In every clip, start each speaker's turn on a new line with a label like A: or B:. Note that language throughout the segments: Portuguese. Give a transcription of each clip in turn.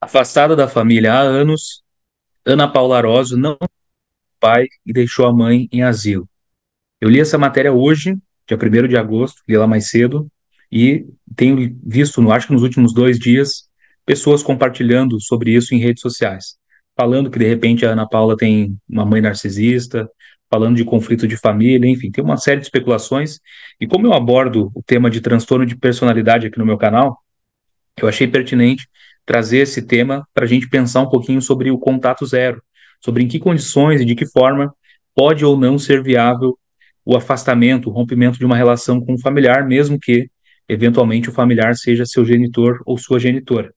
A: Afastada da família há anos, Ana Paula Aroso não tem pai e deixou a mãe em asilo. Eu li essa matéria hoje, dia 1 de agosto, li lá mais cedo, e tenho visto, acho que nos últimos dois dias, pessoas compartilhando sobre isso em redes sociais, falando que de repente a Ana Paula tem uma mãe narcisista, falando de conflito de família, enfim, tem uma série de especulações. E como eu abordo o tema de transtorno de personalidade aqui no meu canal, eu achei pertinente trazer esse tema para a gente pensar um pouquinho sobre o contato zero, sobre em que condições e de que forma pode ou não ser viável o afastamento, o rompimento de uma relação com o familiar, mesmo que eventualmente o familiar seja seu genitor ou sua genitora.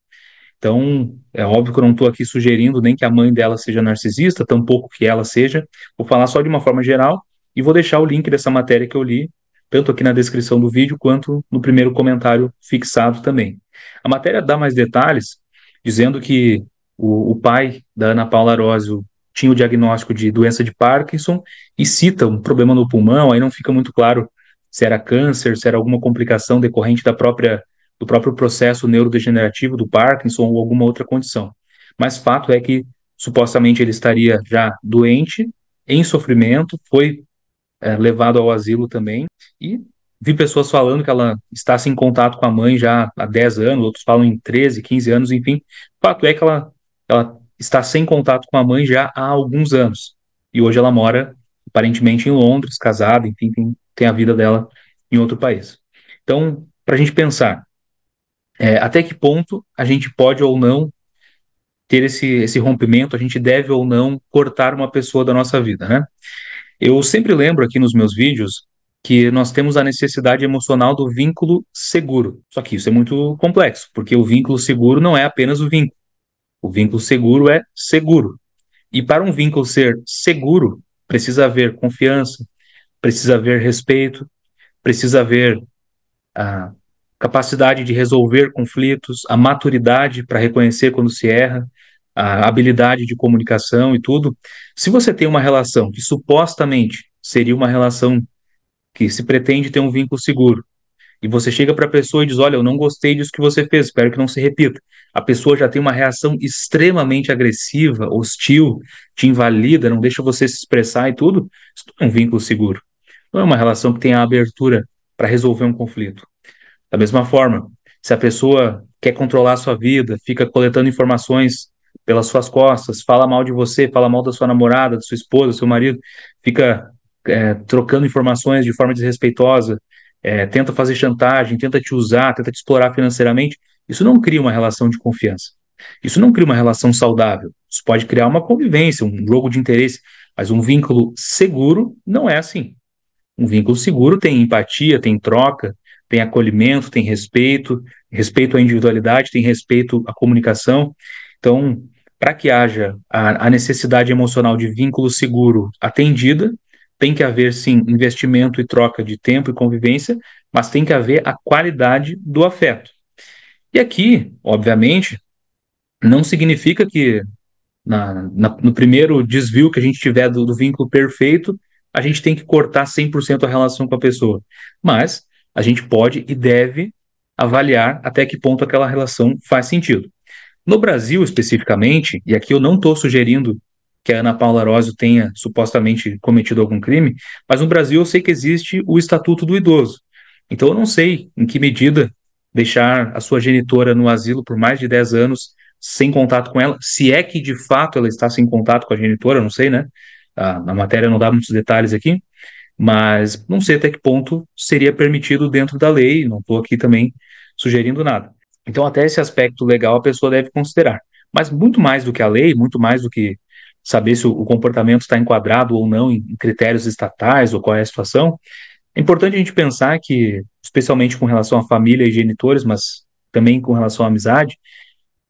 A: Então, é óbvio que eu não estou aqui sugerindo nem que a mãe dela seja narcisista, tampouco que ela seja. Vou falar só de uma forma geral e vou deixar o link dessa matéria que eu li, tanto aqui na descrição do vídeo quanto no primeiro comentário fixado também. A matéria dá mais detalhes dizendo que o, o pai da Ana Paula Arósio tinha o diagnóstico de doença de Parkinson e cita um problema no pulmão, aí não fica muito claro se era câncer, se era alguma complicação decorrente da própria do próprio processo neurodegenerativo do Parkinson ou alguma outra condição. Mas fato é que supostamente ele estaria já doente, em sofrimento, foi é, levado ao asilo também e vi pessoas falando que ela está assim, em contato com a mãe já há 10 anos, outros falam em 13, 15 anos, enfim. O fato é que ela, ela está sem contato com a mãe já há alguns anos. E hoje ela mora, aparentemente, em Londres, casada, enfim, tem, tem a vida dela em outro país. Então, para a gente pensar, é, até que ponto a gente pode ou não ter esse, esse rompimento, a gente deve ou não cortar uma pessoa da nossa vida, né? Eu sempre lembro aqui nos meus vídeos que nós temos a necessidade emocional do vínculo seguro. Só que isso é muito complexo, porque o vínculo seguro não é apenas o vínculo. O vínculo seguro é seguro. E para um vínculo ser seguro, precisa haver confiança, precisa haver respeito, precisa haver a capacidade de resolver conflitos, a maturidade para reconhecer quando se erra, a habilidade de comunicação e tudo. Se você tem uma relação que supostamente seria uma relação que se pretende ter um vínculo seguro, e você chega para a pessoa e diz: Olha, eu não gostei disso que você fez, espero que não se repita. A pessoa já tem uma reação extremamente agressiva, hostil, te invalida, não deixa você se expressar e tudo. Isso não é um vínculo seguro. Não é uma relação que tenha abertura para resolver um conflito. Da mesma forma, se a pessoa quer controlar a sua vida, fica coletando informações pelas suas costas, fala mal de você, fala mal da sua namorada, da sua esposa, do seu marido, fica é, trocando informações de forma desrespeitosa, é, tenta fazer chantagem, tenta te usar, tenta te explorar financeiramente, isso não cria uma relação de confiança. Isso não cria uma relação saudável. Isso pode criar uma convivência, um jogo de interesse, mas um vínculo seguro não é assim. Um vínculo seguro tem empatia, tem troca, tem acolhimento, tem respeito, respeito à individualidade, tem respeito à comunicação. Então, para que haja a, a necessidade emocional de vínculo seguro atendida, tem que haver, sim, investimento e troca de tempo e convivência, mas tem que haver a qualidade do afeto. E aqui, obviamente, não significa que na, na, no primeiro desvio que a gente tiver do, do vínculo perfeito, a gente tem que cortar 100% a relação com a pessoa. Mas a gente pode e deve avaliar até que ponto aquela relação faz sentido. No Brasil, especificamente, e aqui eu não estou sugerindo que a Ana Paula Arósio tenha supostamente cometido algum crime, mas no Brasil eu sei que existe o Estatuto do Idoso. Então eu não sei em que medida deixar a sua genitora no asilo por mais de 10 anos sem contato com ela, se é que de fato ela está sem contato com a genitora, não sei, né? Ah, a, a matéria não dá muitos detalhes aqui, mas não sei até que ponto seria permitido dentro da lei, não estou aqui também sugerindo nada. Então, até esse aspecto legal a pessoa deve considerar. Mas muito mais do que a lei, muito mais do que saber se o, comportamento está enquadrado ou não em, em critérios estatais ou qual é a situação, é importante a gente pensar que, especialmente com relação à família e genitores, mas também com relação à amizade,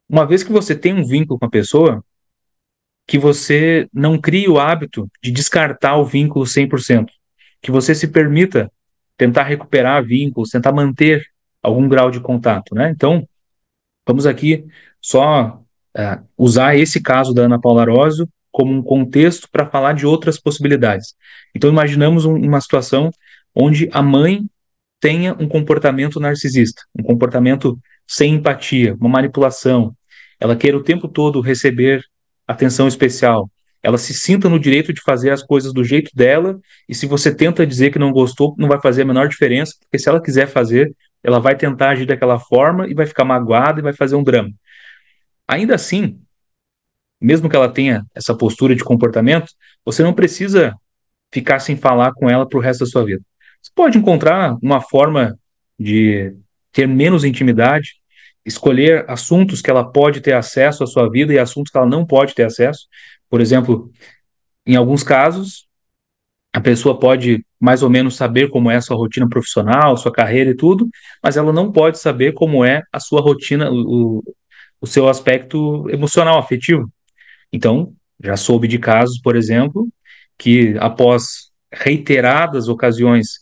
A: uma vez que você tem um vínculo com a pessoa, que você não crie o hábito de descartar o vínculo 100%, que você se permita tentar recuperar vínculos, tentar manter algum grau de contato, né? Então, vamos aqui só uh, usar esse caso da Ana Paula Arósio como um contexto para falar de outras possibilidades. Então, imaginamos um, uma situação onde a mãe tenha um comportamento narcisista, um comportamento sem empatia, uma manipulação. Ela queira o tempo todo receber atenção especial. Ela se sinta no direito de fazer as coisas do jeito dela, e se você tenta dizer que não gostou, não vai fazer a menor diferença, porque se ela quiser fazer, ela vai tentar agir daquela forma e vai ficar magoada e vai fazer um drama. Ainda assim, mesmo que ela tenha essa postura de comportamento, você não precisa ficar sem falar com ela para o resto da sua vida. Você pode encontrar uma forma de ter menos intimidade, escolher assuntos que ela pode ter acesso à sua vida e assuntos que ela não pode ter acesso. Por exemplo, em alguns casos, a pessoa pode mais ou menos saber como é a sua rotina profissional, sua carreira e tudo, mas ela não pode saber como é a sua rotina, o, o seu aspecto emocional, afetivo. Então, já soube de casos, por exemplo, que após reiteradas ocasiões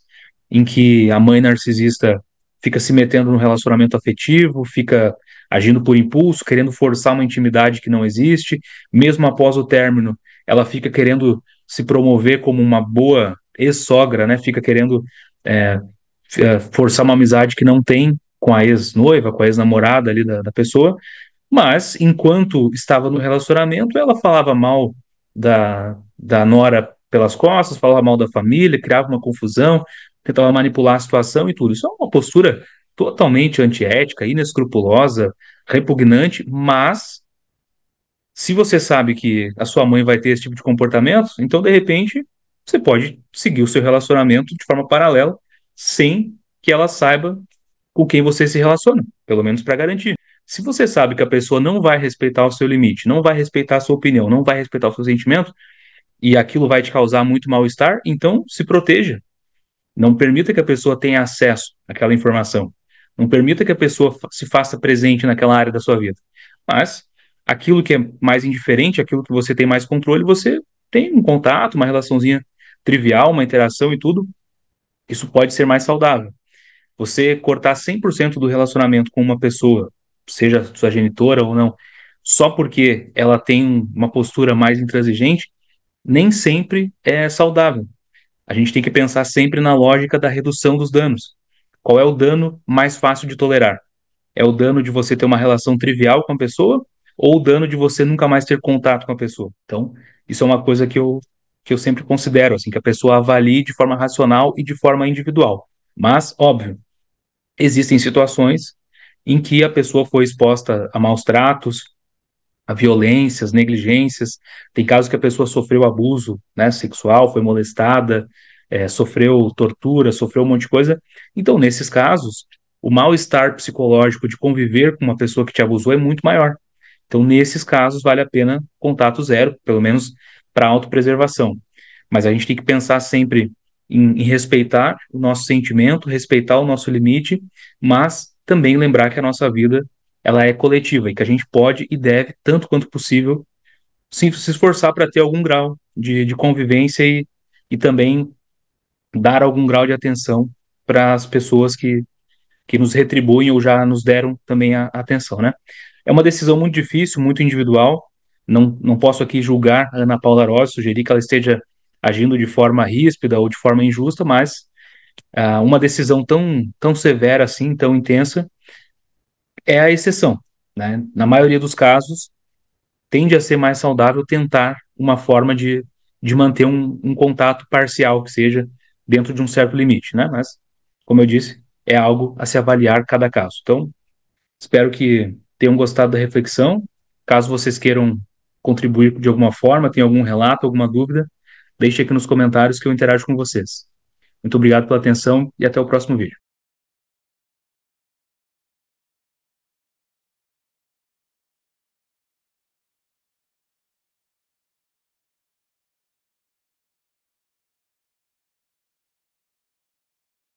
A: em que a mãe narcisista fica se metendo no relacionamento afetivo, fica agindo por impulso, querendo forçar uma intimidade que não existe, mesmo após o término, ela fica querendo se promover como uma boa ex-sogra, né? Fica querendo é, é forçar uma amizade que não tem com a ex-noiva, com a ex-namorada ali da, da pessoa, mas, enquanto estava no relacionamento, ela falava mal da, da Nora pelas costas, falava mal da família, criava uma confusão, tentava manipular a situação e tudo. Isso é uma postura totalmente antiética, inescrupulosa, repugnante, mas se você sabe que a sua mãe vai ter esse tipo de comportamento, então de repente você pode seguir o seu relacionamento de forma paralela sem que ela saiba com quem você se relaciona, pelo menos para garantir. Se você sabe que a pessoa não vai respeitar o seu limite, não vai respeitar a sua opinião, não vai respeitar o seu sentimento, e aquilo vai te causar muito mal-estar, então se proteja. Não permita que a pessoa tenha acesso àquela informação. Não permita que a pessoa se faça presente naquela área da sua vida. Mas aquilo que é mais indiferente, aquilo que você tem mais controle, você tem um contato, uma relaçãozinha trivial, uma interação e tudo. Isso pode ser mais saudável. Você cortar 100% do relacionamento com uma pessoa seja sua genitora ou não, só porque ela tem uma postura mais intransigente, nem sempre é saudável. A gente tem que pensar sempre na lógica da redução dos danos. Qual é o dano mais fácil de tolerar? É o dano de você ter uma relação trivial com a pessoa ou o dano de você nunca mais ter contato com a pessoa? Então, isso é uma coisa que eu, que eu sempre considero, assim, que a pessoa avalie de forma racional e de forma individual. Mas, óbvio, existem situações em que a pessoa foi exposta a maus tratos, a violências, negligências. Tem casos que a pessoa sofreu abuso né, sexual, foi molestada, é, sofreu tortura, sofreu um monte de coisa. Então, nesses casos, o mal-estar psicológico de conviver com uma pessoa que te abusou é muito maior. Então, nesses casos, vale a pena contato zero, pelo menos para autopreservação. Mas a gente tem que pensar sempre em, em respeitar o nosso sentimento, respeitar o nosso limite, mas também lembrar que a nossa vida ela é coletiva e que a gente pode e deve, tanto quanto possível, se esforçar para ter algum grau de, de convivência e, e também dar algum grau de atenção para as pessoas que, que nos retribuem ou já nos deram também a, a atenção, né? É uma decisão muito difícil, muito individual. Não, não posso aqui julgar a Ana Paula Rossi, sugerir que ela esteja agindo de forma ríspida ou de forma injusta, mas uh, uma decisão tão, tão severa assim, tão intensa, é a exceção. Né? Na maioria dos casos, tende a ser mais saudável tentar uma forma de, de manter um, um contato parcial que seja dentro de um certo limite, né? Mas, como eu disse, é algo a se avaliar cada caso. Então, espero que tenham gostado da reflexão. Caso vocês queiram contribuir de alguma forma, tenham algum relato, alguma dúvida, deixe aqui nos comentários que eu interajo com vocês. Muito obrigado pela atenção e até o próximo vídeo.